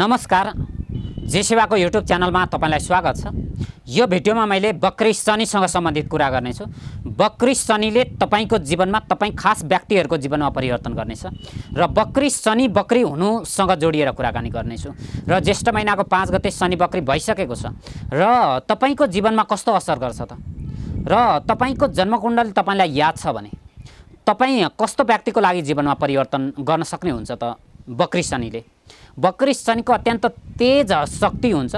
नमस्कार जे जेसेवाको युट्युब च्यानलमा तपाईँलाई स्वागत छ यो भिडियोमा मैले बक्री शनिसँग सम्बन्धित कुरा गर्नेछु बक्री शनिले तपाईँको जीवनमा तपाईँ खास व्यक्तिहरूको जीवनमा परिवर्तन गर्नेछ र बक्री शनि बक्री हुनुसँग जोडिएर कुराकानी गर्नेछु र ज्येष्ठ महिनाको पाँच गते शनि बक्री भइसकेको छ र तपाईँको जीवनमा कस्तो असर गर्छ त र तपाईँको जन्मकुण्डली तपाईँलाई याद छ भने तपाईँ कस्तो व्यक्तिको लागि जीवनमा परिवर्तन गर्न सक्ने हुन्छ त बक्री शनिले बकरी शनिको अत्यन्त तेज शक्ति हुन्छ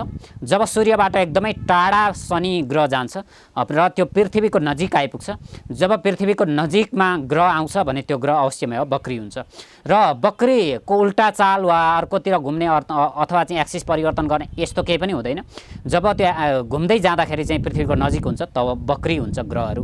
जब सूर्यबाट एकदमै टाढा शनि ग्रह जान्छ र त्यो पृथ्वीको नजिक आइपुग्छ जब पृथ्वीको नजिकमा ग्रह आउँछ भने त्यो ग्रह अवश्यमै हो बकरी हुन्छ र बक्रीको उल्टा चाल वा अर्कोतिर घुम्ने अथवा चाहिँ एक्सिस परिवर्तन गर्ने यस्तो केही पनि हुँदैन जब त्यो घुम्दै जाँदाखेरि चाहिँ पृथ्वीको नजिक हुन्छ तब बकरी हुन्छ ग्रहहरू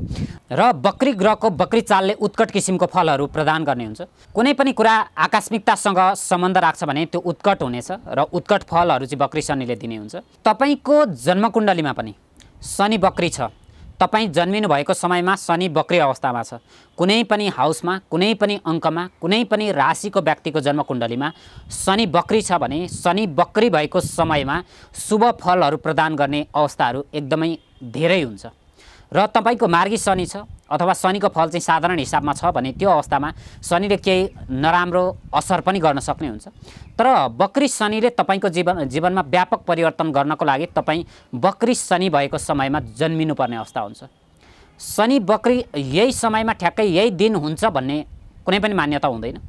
र बकरी ग्रहको बकरी चालले उत्कट किसिमको फलहरू प्रदान गर्ने हुन्छ कुनै पनि कुरा आकस्मिकतासँग सम्बन्ध राख्छ भने त्यो उत्कट हुनेछ र उत्कट फलहरू चाहिँ बक्री शनिले दिने हुन्छ तपाईँको जन्मकुण्डलीमा पनि शनि बक्री छ तपाईँ जन्मिनु भएको समयमा शनि बक्री अवस्थामा छ कुनै पनि हाउसमा कुनै पनि अङ्कमा कुनै पनि राशिको व्यक्तिको जन्मकुण्डलीमा शनि बक्री छ भने शनि बक्री भएको समयमा शुभ फलहरू प्रदान गर्ने अवस्थाहरू एकदमै धेरै हुन्छ र तपाईँको मार्गी शनि छ अथवा शनिको फल चाहिँ साधारण हिसाबमा छ भने त्यो अवस्थामा शनिले केही नराम्रो असर पनि गर्न सक्ने हुन्छ तर बक्री शनिले तपाईँको जीवन जीवनमा व्यापक परिवर्तन गर्नको लागि तपाईँ बक्री शनि भएको समयमा जन्मिनुपर्ने अवस्था हुन्छ शनि बक्री यही समयमा ठ्याक्कै यही दिन हुन्छ भन्ने कुनै पनि मान्यता हुँदैन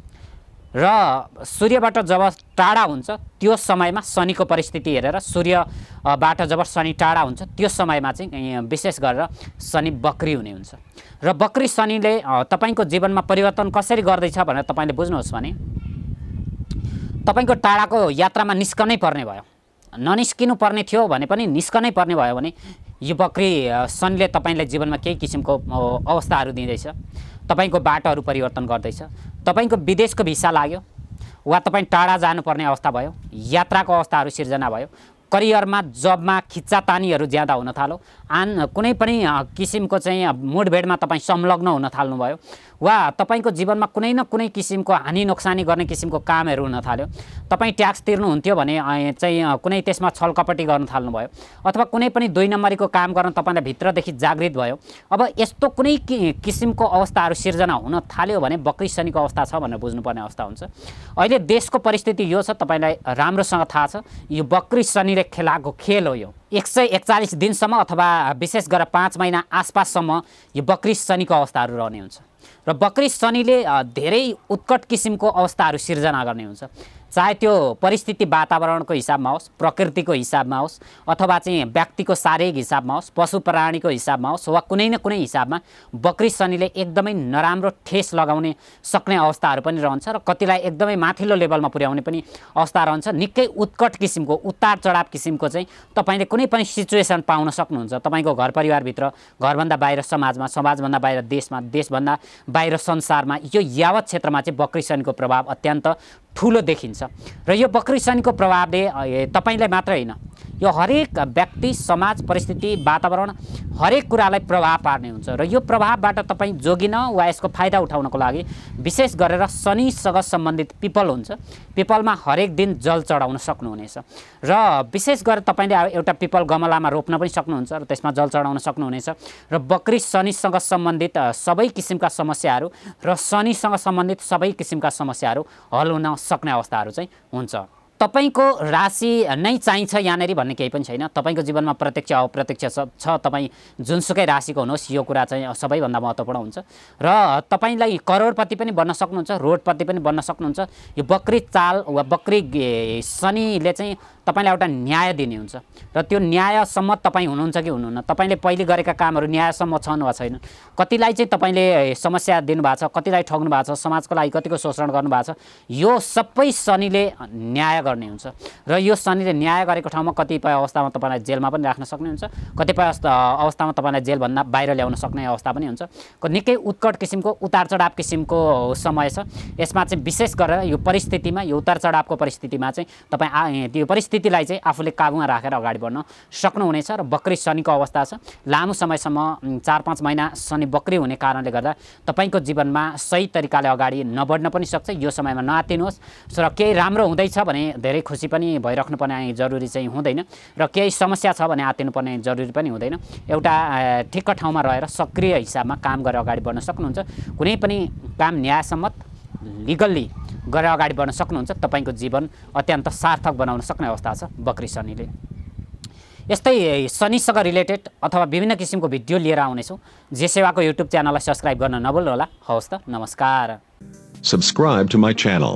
र सूर्यबाट जब टाढा हुन्छ त्यो समयमा शनिको परिस्थिति हेरेर सूर्यबाट जब शनि टाढा हुन्छ त्यो समयमा चाहिँ विशेष गरेर शनि बक्री हुने हुन्छ र बक्री शनिले तपाईँको जीवनमा परिवर्तन कसरी गर्दैछ भनेर तपाईँले बुझ्नुहोस् भने तपाईँको टाढाको यात्रामा निस्कनै पर्ने भयो ननिस्किनु पर्ने थियो भने पनि निस्कनै पर्ने भयो भने यो बक्री शनिले तपाईँलाई जीवनमा केही किसिमको अवस्थाहरू दिँदैछ तपाईँको बाटोहरू परिवर्तन गर्दैछ तपाईँको विदेशको भिसा लाग्यो वा तपाईँ टाढा जानुपर्ने अवस्था भयो यात्राको अवस्थाहरू सिर्जना भयो करियरमा जबमा खिच्चातानीहरू ज्यादा हुन थाल्यो आन कुनै पनि किसिमको चाहिँ मुठभेडमा तपाईँ संलग्न हुन थाल्नुभयो वा तपाईँको जीवनमा कुनै न कुनै किसिमको हानि नोक्सानी गर्ने किसिमको कामहरू हुन थाल्यो तपाईँ ट्याक्स तिर्नुहुन्थ्यो भने चाहिँ कुनै त्यसमा छलकपट्टि गर्न थाल्नुभयो अथवा कुनै पनि दुई नम्बरीको काम गर्न तपाईँलाई भित्रदेखि जागृत भयो अब यस्तो कुनै किसिमको अवस्थाहरू सिर्जना हुन थाल्यो भने बकरी शनिको अवस्था छ भनेर बुझ्नुपर्ने अवस्था हुन्छ अहिले देशको परिस्थिति यो छ तपाईँलाई राम्रोसँग थाहा छ यो बकरी शनि तिमीले खेलाको खेल हो यो एक सय एकचालिस दिनसम्म अथवा विशेष गरेर पाँच महिना आसपाससम्म यो बकरी शनिको अवस्थाहरू रहने हुन्छ र बकरी शनिले धेरै उत्कट किसिमको अवस्थाहरू सिर्जना गर्ने हुन्छ चाहे त्यो परिस्थिति वातावरणको हिसाबमा होस् प्रकृतिको हिसाबमा होस् अथवा चाहिँ व्यक्तिको शारीरिक हिसाबमा होस् पशु प्राणीको हिसाबमा होस् वा कुनै न कुनै हिसाबमा बकरी शनिले एकदमै नराम्रो ठेस लगाउने सक्ने अवस्थाहरू पनि रहन्छ र कतिलाई एकदमै माथिल्लो लेभलमा पुर्याउने पनि अवस्था रहन्छ निकै उत्कट किसिमको उतार चढाव किसिमको चाहिँ तपाईँले कुनै पनि सिचुएसन पाउन सक्नुहुन्छ तपाईँको घर परिवारभित्र घरभन्दा बाहिर समाजमा समाजभन्दा बाहिर देशमा देशभन्दा बाहिर संसारमा यो यावत क्षेत्रमा चाहिँ बकरी शनिको प्रभाव अत्यन्त ठुलो देखिन्छ र यो शनिको प्रभावले तपाईँलाई मात्र होइन यो हरेक व्यक्ति समाज परिस्थिति वातावरण हरेक कुरालाई प्रभाव पार्ने हुन्छ र यो प्रभावबाट तपाईँ जोगिन वा यसको फाइदा उठाउनको लागि विशेष गरेर शनिसँग सम्बन्धित पिपल हुन्छ पिपलमा हरेक दिन जल चढाउन सक्नुहुनेछ र विशेष गरेर तपाईँले एउटा पिपल गमलामा रोप्न पनि सक्नुहुन्छ र त्यसमा जल चढाउन सक्नुहुनेछ र बकरी शनिसँग सम्बन्धित सबै किसिमका समस्याहरू र शनिसँग सम्बन्धित सबै किसिमका समस्याहरू हल हुन सक्ने अवस्थाहरू चाहिँ हुन्छ तपाईँको राशि नै चाहिन्छ यहाँनिर भन्ने केही पनि छैन तपाईँको जीवनमा प्रत्यक्ष अप्रत्यक्ष छ तपाईँ जुनसुकै राशिको हुनुहोस् यो कुरा चाहिँ सबैभन्दा महत्त्वपूर्ण हुन्छ र तपाईँलाई करोडपति पनि बन्न सक्नुहुन्छ रोडपति पनि बन्न सक्नुहुन्छ यो बक्री चाल वा बक्री शनिले चाहिँ तपाईँलाई एउटा न्याय दिने हुन्छ र त्यो न्यायसम्म तपाईँ हुनुहुन्छ कि हुनुहुन्न तपाईँले पहिले गरेका कामहरू न्यायसम्म छन् वा छैन कतिलाई चाहिँ तपाईँले समस्या दिनुभएको छ कतिलाई ठग्नु भएको छ समाजको लागि कतिको शोषण गर्नुभएको छ यो सबै शनिले न्याय गर्ने हुन्छ र यो शनिले न्याय गरेको ठाउँमा कतिपय अवस्थामा तपाईँलाई जेलमा पनि राख्न सक्ने हुन्छ कतिपय अवस्थामा तपाईँलाई जेलभन्दा बाहिर ल्याउन सक्ने अवस्था पनि हुन्छ निकै उत्कट किसिमको उतार चढाव किसिमको समय छ यसमा चाहिँ विशेष गरेर यो परिस्थितिमा यो उतार चढावको परिस्थितिमा चाहिँ तपाईँ त्यो परिस्थितिलाई चाहिँ आफूले काबुमा राखेर अगाडि बढ्न सक्नुहुनेछ र बक्री शनिको अवस्था छ लामो समयसम्म चार पाँच महिना शनि बक्री हुने कारणले गर्दा तपाईँको जीवनमा सही तरिकाले अगाडि नबढ्न पनि सक्छ यो समयमा नआतिनुहोस् र केही राम्रो हुँदैछ भने धेरै खुसी पनि भइराख्नुपर्ने जरुरी चाहिँ हुँदैन र केही समस्या छ भने आत्तिनुपर्ने जरुरी पनि हुँदैन एउटा ठिक्क ठाउँमा रहेर सक्रिय हिसाबमा काम गरेर अगाडि बढ्न सक्नुहुन्छ कुनै पनि काम न्यायसम्मत लिगल्ली गरेर अगाडि बढ्न सक्नुहुन्छ तपाईँको जीवन अत्यन्त सार्थक बनाउन सक्ने अवस्था छ बक्री शनिले यस्तै शनिसँग रिलेटेड अथवा विभिन्न किसिमको भिडियो लिएर आउनेछौँ जे सेवाको युट्युब च्यानललाई सब्सक्राइब गर्न नभुल्नुहोला हवस् त नमस्कार सब्सक्राइब टु माइ च्यानल